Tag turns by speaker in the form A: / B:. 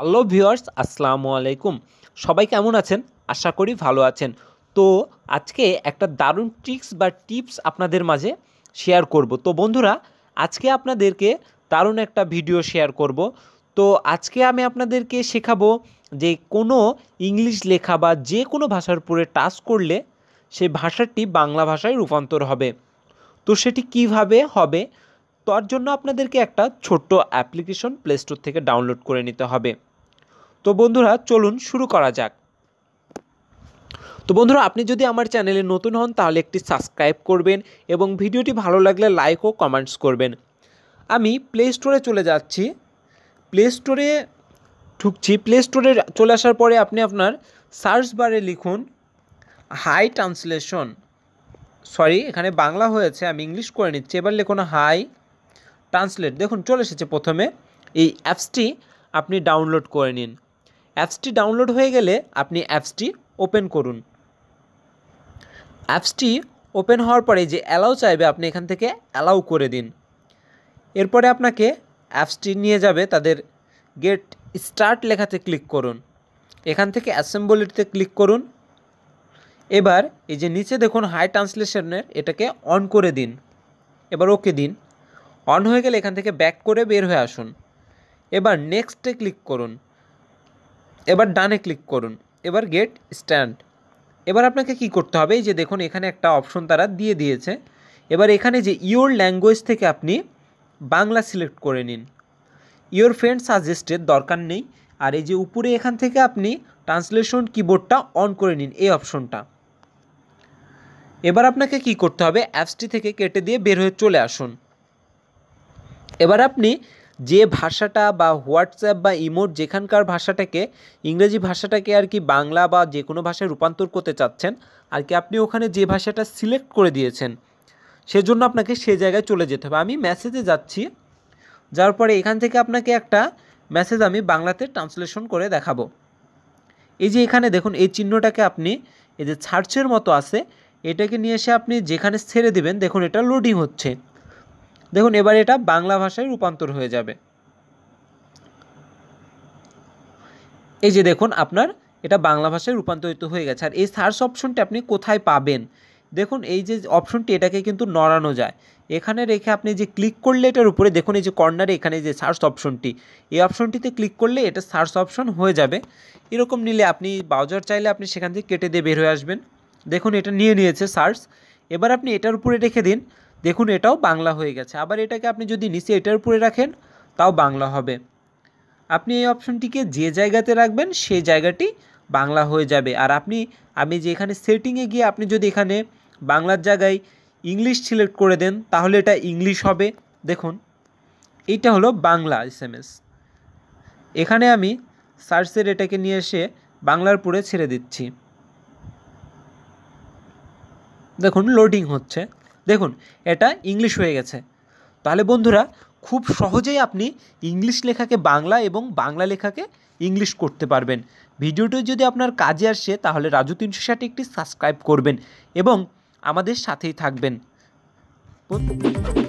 A: hello viewers আসসালামু আলাইকুম সবাই কেমন আছেন আশা করি ভালো আছেন তো আজকে একটা দারুণ ট্রিক্স বা টিপস আপনাদের মাঝে শেয়ার করব তো বন্ধুরা আজকে আপনাদেরকে দারুণ একটা ভিডিও শেয়ার করব তো আজকে আমি আপনাদেরকে শেখাবো যে কোনো ইংলিশ লেখা বা যে কোনো ভাষার উপরে টাচ করলে সে ভাষাটি বাংলা ভাষায় রূপান্তর হবে তো সেটি কিভাবে হবে তার জন্য আপনাদেরকে একটা ছোট্ট অ্যাপ্লিকেশন প্লে স্টোর থেকে ডাউনলোড করে নিতে হবে তো বন্ধুরা চলুন শুরু করা যাক তো বন্ধুরা আপনি যদি আমার চ্যানেলে নতুন হন তাহলে একটি সাবস্ক্রাইব করবেন এবং ভিডিওটি ভালো লাগলে লাইক ও কমেন্টস করবেন আমি প্লে স্টোরে চলে যাচ্ছি প্লে স্টোরে ঢুকছি প্লে স্টোরে চলে আসার পরে আপনি আপনার সার্চ বারে লিখুন হাই ট্রান্সলেশন সরি এখানে বাংলা হয়েছে আমি ইংলিশ করে নিচ্ছি এবার লিখুন হাই ট্রান্সলেট দেখুন চলে এসেছে প্রথমে এই অ্যাপসটি আপনি ডাউনলোড করে নিন অ্যাপসটি ডাউনলোড হয়ে গেলে আপনি অ্যাপসটি ওপেন করুন অ্যাপসটি ওপেন হওয়ার পরে যে অ্যালাউ চাইবে আপনি এখান থেকে অ্যালাউ করে দিন এরপরে আপনাকে অ্যাপসটি নিয়ে যাবে তাদের গেট স্টার্ট লেখাতে ক্লিক করুন এখান থেকে অ্যাসেম্বলিতে ক্লিক করুন এবার এই যে নিচে দেখুন হাই ট্রান্সলেশনের এটাকে অন করে দিন এবার ওকে দিন অন হয়ে গেলে এখান থেকে ব্যাক করে বের হয়ে আসুন এবার নেক্সটে ক্লিক করুন এবার ডানে ক্লিক করুন এবার গেট স্ট্যান্ড এবার আপনাকে কি করতে হবে যে দেখুন এখানে একটা অপশন তারা দিয়ে দিয়েছে এবার এখানে যে ইওর ল্যাঙ্গুয়েজ থেকে আপনি বাংলা সিলেক্ট করে নিন ইওর ফ্রেন্ড সাজেস্টের দরকার নেই আর এই যে উপরে এখান থেকে আপনি ট্রান্সলেশন কিবোর্ডটা অন করে নিন এই অপশনটা এবার আপনাকে কি করতে হবে অ্যাপসটি থেকে কেটে দিয়ে বের হয়ে চলে আসুন এবার আপনি যে ভাষাটা বা হোয়াটসঅ্যাপ বা ইমোট যেখানকার ভাষাটাকে ইংরেজি ভাষাটাকে আর কি বাংলা বা যে কোনো ভাষায় রূপান্তর করতে চাচ্ছেন আর কি আপনি ওখানে যে ভাষাটা সিলেক্ট করে দিয়েছেন সেজন্য আপনাকে সে জায়গায় চলে যেতে হবে আমি মেসেজে যাচ্ছি যার পরে এখান থেকে আপনাকে একটা মেসেজ আমি বাংলাতে ট্রান্সলেশন করে দেখাবো এই যে এখানে দেখুন এই চিহ্নটাকে আপনি এই যে ছাড়ছের মতো আছে এটাকে নিয়ে এসে আপনি যেখানে ছেড়ে দিবেন দেখুন এটা লোডিং হচ্ছে দেখুন এবার এটা বাংলা ভাষায় রূপান্তর হয়ে যাবে এই যে দেখুন আপনার এটা বাংলা ভাষায় রূপান্তরিত হয়ে গেছে আর এই সার্চ অপশনটি আপনি কোথায় পাবেন দেখুন এই যে অপশনটি এটাকে কিন্তু নড়ানো যায় এখানে রেখে আপনি যে ক্লিক করলে এটার উপরে দেখুন এই যে কর্নারে এখানে যে সার্চ অপশনটি এই অপশনটিতে ক্লিক করলে এটা সার্চ অপশন হয়ে যাবে এরকম নিলে আপনি বাউজার চাইলে আপনি সেখান থেকে কেটে দিয়ে বের হয়ে আসবেন দেখুন এটা নিয়ে নিয়েছে সার্চ এবার আপনি এটার উপরে রেখে দিন দেখুন এটাও বাংলা হয়ে গেছে আবার এটাকে আপনি যদি নিচে এটার উপরে রাখেন তাও বাংলা হবে আপনি এই অপশনটিকে যে জায়গাতে রাখবেন সে জায়গাটি বাংলা হয়ে যাবে আর আপনি আমি যে এখানে সেটিংয়ে গিয়ে আপনি যদি এখানে বাংলার জায়গায় ইংলিশ সিলেক্ট করে দেন তাহলে এটা ইংলিশ হবে দেখুন এইটা হলো বাংলা এস এম এস এখানে আমি সার্চের এটাকে নিয়ে এসে বাংলার পুরে ছেড়ে দিচ্ছি দেখুন লোডিং হচ্ছে দেখুন এটা ইংলিশ হয়ে গেছে তাহলে বন্ধুরা খুব সহজেই আপনি ইংলিশ লেখাকে বাংলা এবং বাংলা লেখাকে ইংলিশ করতে পারবেন ভিডিওটি যদি আপনার কাজে আসে তাহলে রাজু তিনশো ষাট একটি সাবস্ক্রাইব করবেন এবং আমাদের সাথেই থাকবেন